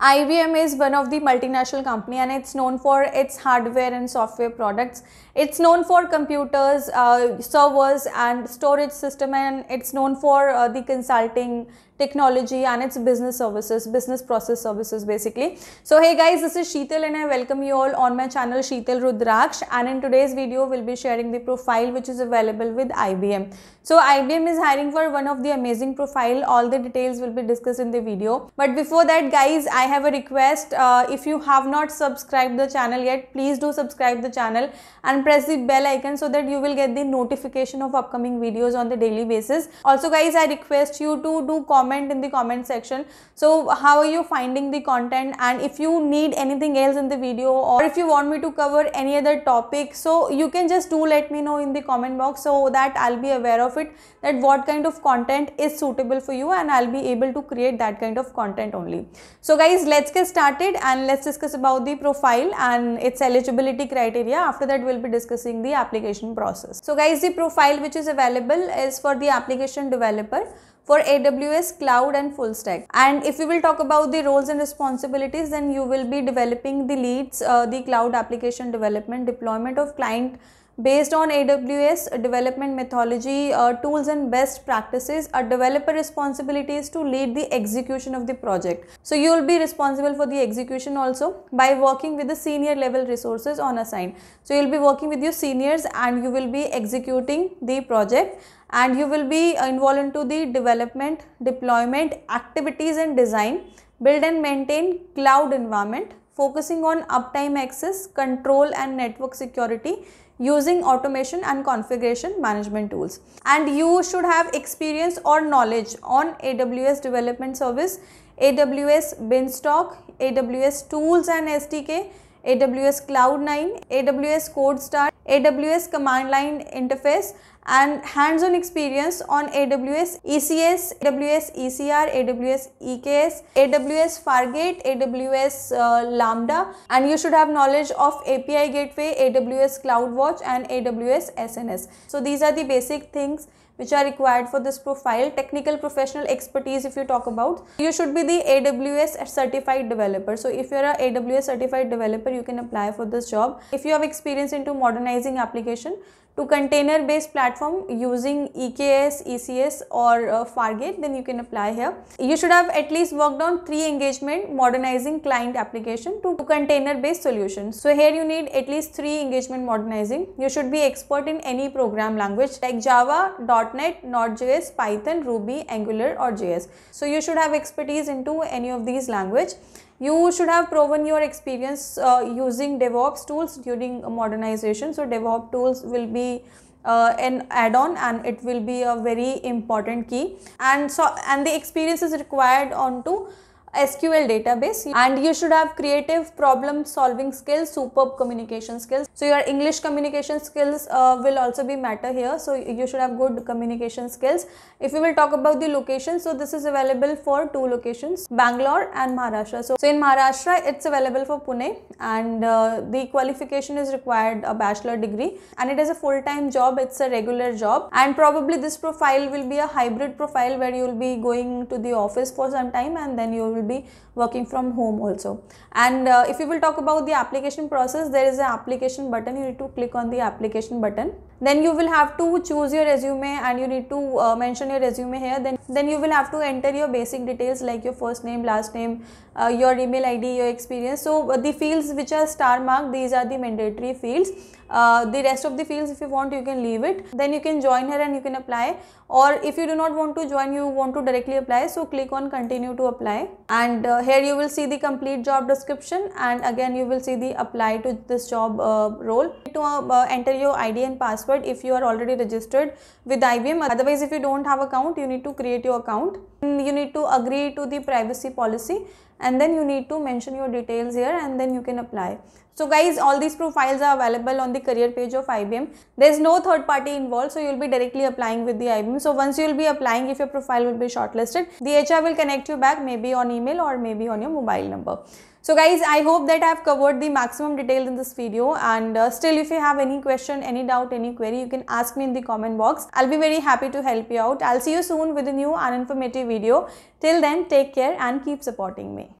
IBM is one of the multinational company and it's known for its hardware and software products. It's known for computers, uh, servers and storage system and it's known for uh, the consulting technology and its business services, business process services basically. So hey guys, this is Sheetal and I welcome you all on my channel Sheetal Rudraksh and in today's video we'll be sharing the profile which is available with IBM. So IBM is hiring for one of the amazing profile. All the details will be discussed in the video. But before that guys, I have a request uh, if you have not subscribed the channel yet please do subscribe the channel and press the bell icon so that you will get the notification of upcoming videos on the daily basis also guys i request you to do comment in the comment section so how are you finding the content and if you need anything else in the video or if you want me to cover any other topic so you can just do let me know in the comment box so that i'll be aware of it that what kind of content is suitable for you and i'll be able to create that kind of content only so guys guys let's get started and let's discuss about the profile and its eligibility criteria after that we'll be discussing the application process so guys the profile which is available is for the application developer for AWS cloud and full stack and if we will talk about the roles and responsibilities then you will be developing the leads uh, the cloud application development deployment of client Based on AWS development methodology, uh, tools and best practices, a developer responsibility is to lead the execution of the project. So you will be responsible for the execution also by working with the senior level resources on assign. So you will be working with your seniors and you will be executing the project and you will be uh, involved into the development, deployment, activities and design, build and maintain cloud environment, focusing on uptime access, control and network security using automation and configuration management tools. And you should have experience or knowledge on AWS development service, AWS Binstock, AWS tools and SDK, AWS Cloud 9, AWS Code AWS command line interface and hands-on experience on AWS ECS, AWS ECR, AWS EKS, AWS Fargate, AWS uh, Lambda and you should have knowledge of API Gateway, AWS CloudWatch and AWS SNS. So these are the basic things which are required for this profile technical professional expertise if you talk about you should be the aws certified developer so if you're a aws certified developer you can apply for this job if you have experience into modernizing application to container based platform using EKS, ECS or uh, Fargate then you can apply here. You should have at least worked on three engagement modernizing client application to, to container based solutions. So here you need at least three engagement modernizing. You should be expert in any program language like Java, .NET, Node.js, Python, Ruby, Angular or JS. So you should have expertise into any of these language you should have proven your experience uh, using DevOps tools during modernization. So DevOps tools will be uh, an add-on and it will be a very important key and so and the experience is required onto SQL database and you should have creative problem solving skills, superb communication skills. So your English communication skills uh, will also be matter here. So you should have good communication skills. If we will talk about the location, so this is available for two locations, Bangalore and Maharashtra. So, so in Maharashtra, it's available for Pune and uh, the qualification is required a bachelor degree and it is a full-time job. It's a regular job and probably this profile will be a hybrid profile where you will be going to the office for some time and then you will will be working from home also and uh, if we will talk about the application process there is an application button you need to click on the application button then you will have to choose your resume and you need to uh, mention your resume here then then you will have to enter your basic details like your first name last name uh, your email id your experience so uh, the fields which are star marked these are the mandatory fields uh, the rest of the fields if you want you can leave it then you can join here and you can apply or if you do not want to join you want to directly apply so click on continue to apply and uh, here you will see the complete job description and again you will see the apply to this job role to enter your id and password password if you are already registered with IBM. Otherwise, if you don't have account, you need to create your account. Mm, you need to agree to the privacy policy and then you need to mention your details here and then you can apply. So guys, all these profiles are available on the career page of IBM. There is no third party involved, so you will be directly applying with the IBM. So once you will be applying, if your profile will be shortlisted, the HR will connect you back maybe on email or maybe on your mobile number. So guys, I hope that I have covered the maximum detail in this video and uh, still if you have any question, any doubt, any query, you can ask me in the comment box. I'll be very happy to help you out. I'll see you soon with a new and informative video. Till then, take care and keep supporting me.